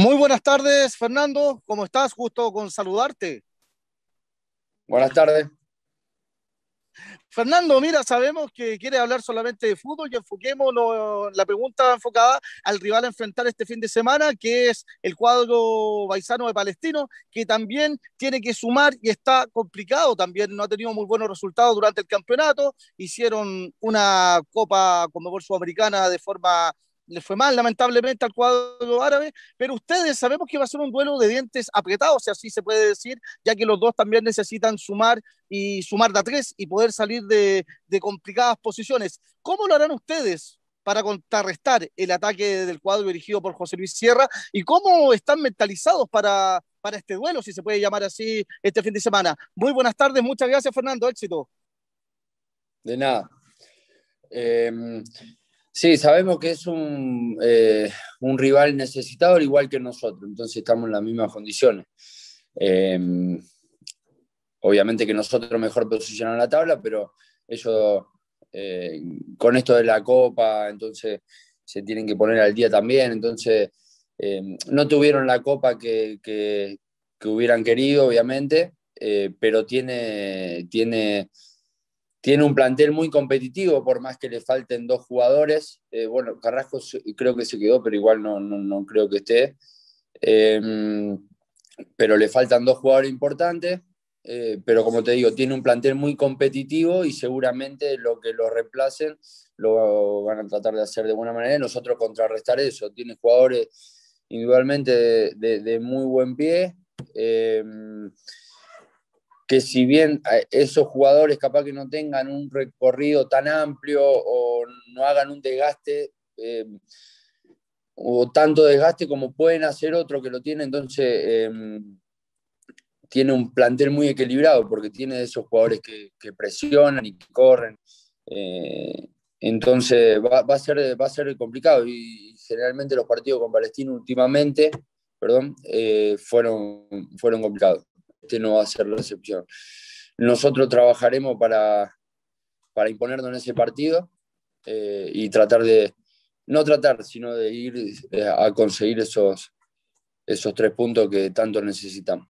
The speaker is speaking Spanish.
Muy buenas tardes, Fernando. ¿Cómo estás? Justo con saludarte. Buenas tardes. Fernando, mira, sabemos que quiere hablar solamente de fútbol y enfoquemos la pregunta enfocada al rival a enfrentar este fin de semana, que es el cuadro paisano de Palestino, que también tiene que sumar y está complicado, también no ha tenido muy buenos resultados durante el campeonato, hicieron una Copa Conmebol Sudamericana de forma le fue mal lamentablemente al cuadro árabe, pero ustedes sabemos que va a ser un duelo de dientes apretados, si así se puede decir, ya que los dos también necesitan sumar y sumar de tres y poder salir de, complicadas posiciones. ¿Cómo lo harán ustedes para contrarrestar el ataque del cuadro dirigido por José Luis Sierra y cómo están mentalizados para, este duelo, si se puede llamar así, este fin de semana? Muy buenas tardes, muchas gracias Fernando, éxito. De nada. Em, Sí, sabemos que es un, eh, rival necesitado, igual que nosotros, entonces estamos en las mismas condiciones. Em, obviamente que nosotros mejor posicionamos la tabla, pero ellos eh, con esto de la copa, entonces se tienen que poner al día también, entonces em, no tuvieron la copa que, hubieran querido, obviamente, eh, pero tiene, tiene tiene un plantel muy competitivo, por más que le falten dos jugadores. Eh, bueno, Carrasco creo que se quedó, pero igual no, creo que esté. Em, pero le faltan dos jugadores importantes. Eh, pero como te digo, tiene un plantel muy competitivo y seguramente lo que lo reemplacen lo van a tratar de hacer de buena manera. Nosotros contrarrestar eso. Tiene jugadores individualmente de, de muy buen pie. Em, que si bien eh, esos jugadores capaz que no tengan un recorrido tan amplio o no hagan un desgaste em, o tanto desgaste como pueden hacer otro que lo tiene, entonces em, tiene un plantel muy equilibrado porque tiene esos jugadores que, presionan y que corren. Eh, entonces va, va, a ser, va a ser complicado y generalmente los partidos con Palestina últimamente perdón, eh, fueron, fueron complicados este no va a ser la excepción. Nosotros trabajaremos para, para imponernos en ese partido eh, y tratar de, no tratar, sino de ir eh, a conseguir esos, esos tres puntos que tanto necesitamos.